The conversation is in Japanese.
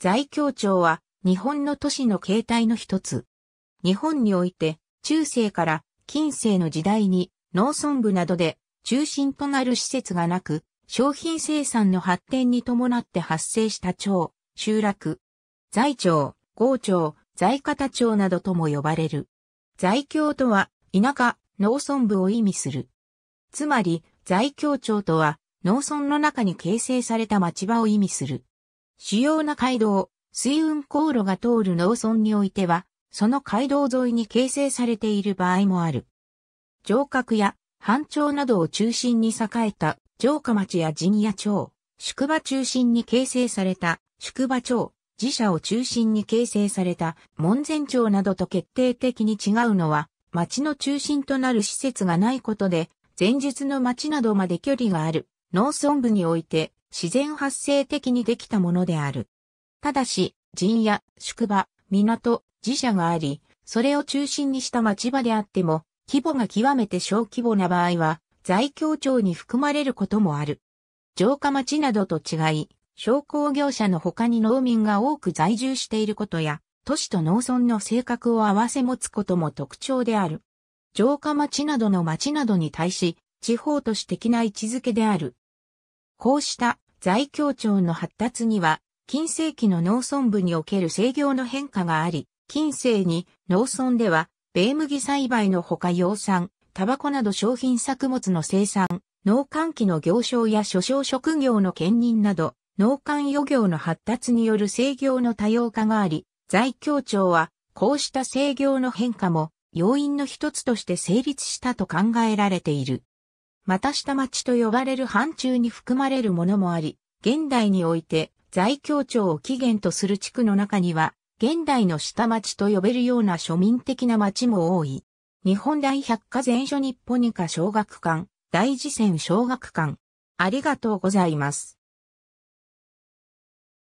在京町は日本の都市の形態の一つ。日本において中世から近世の時代に農村部などで中心となる施設がなく、商品生産の発展に伴って発生した町、集落、在町、豪町、在方町などとも呼ばれる。在京とは田舎、農村部を意味する。つまり、在京町とは農村の中に形成された町場を意味する。主要な街道、水運航路が通る農村においては、その街道沿いに形成されている場合もある。城郭や藩町などを中心に栄えた城下町や陣屋町、宿場中心に形成された宿場町、寺社を中心に形成された門前町などと決定的に違うのは、町の中心となる施設がないことで、前述の町などまで距離がある農村部において自然発生的にできたものである。ただし、陣や宿場、港、自社があり、それを中心にした町場であっても、規模が極めて小規模な場合は、在京町に含まれることもある。城下町などと違い、商工業者の他に農民が多く在住していることや、都市と農村の性格を合わせ持つことも特徴である。城下町などの町などに対し、地方都市的な位置づけである。こうした在京町の発達には、近世紀の農村部における制御の変化があり、近世に農村では、米麦栽培のほか養蚕、タバコなど商品作物の生産、農閑期の行商や諸商職業の兼任など、農閑漁業の発達による制御の多様化があり、在京町は、こうした制御の変化も、要因の一つとして成立したと考えられている。また下町と呼ばれる範疇に含まれるものもあり、現代において在京町を起源とする地区の中には、現代の下町と呼べるような庶民的な町も多い。日本大百科全書日本にか小学館、大事線小学館。ありがとうございます。